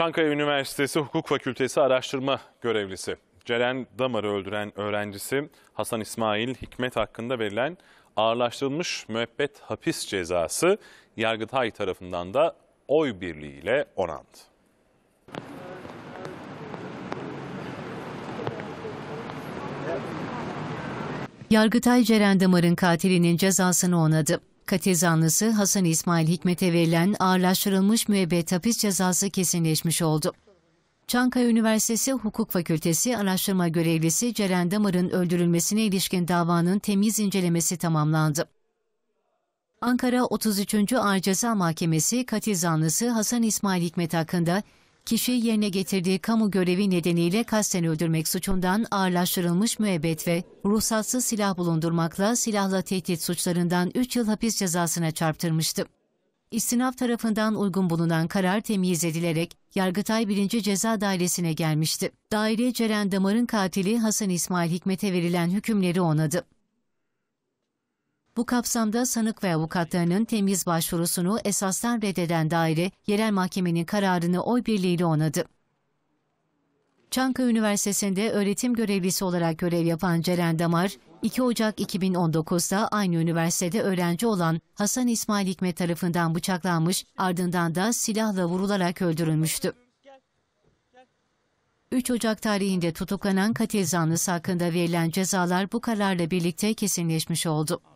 Çankaya Üniversitesi Hukuk Fakültesi araştırma görevlisi Ceren Damar'ı öldüren öğrencisi Hasan İsmail Hikmet hakkında verilen ağırlaştırılmış müebbet hapis cezası Yargıtay tarafından da oy birliğiyle onandı. Yargıtay Ceren Damar'ın katilinin cezasını onadı. Katezanlısı Hasan İsmail Hikmet'e verilen ağırlaştırılmış müebbet hapis cezası kesinleşmiş oldu. Çankaya Üniversitesi Hukuk Fakültesi araştırma görevlisi Ceren Damar'ın öldürülmesine ilişkin davanın temiz incelemesi tamamlandı. Ankara 33. Ağır Ceza Mahkemesi katil zanlısı Hasan İsmail Hikmet hakkında Kişi yerine getirdiği kamu görevi nedeniyle kasten öldürmek suçundan ağırlaştırılmış müebbet ve ruhsatsız silah bulundurmakla silahla tehdit suçlarından 3 yıl hapis cezasına çarptırmıştı. İstinaf tarafından uygun bulunan karar temyiz edilerek Yargıtay 1. Ceza Dairesi'ne gelmişti. Daire Ceren Damar'ın katili Hasan İsmail Hikmet'e verilen hükümleri onadı. Bu kapsamda sanık ve avukatlarının temiz başvurusunu esastan reddeden daire, yerel mahkemenin kararını oy birliğiyle onadı. Çankaya Üniversitesi'nde öğretim görevlisi olarak görev yapan Ceren Damar, 2 Ocak 2019'da aynı üniversitede öğrenci olan Hasan İsmail Hikmet tarafından bıçaklanmış, ardından da silahla vurularak öldürülmüştü. 3 Ocak tarihinde tutuklanan katil zanlısı hakkında verilen cezalar bu kararla birlikte kesinleşmiş oldu.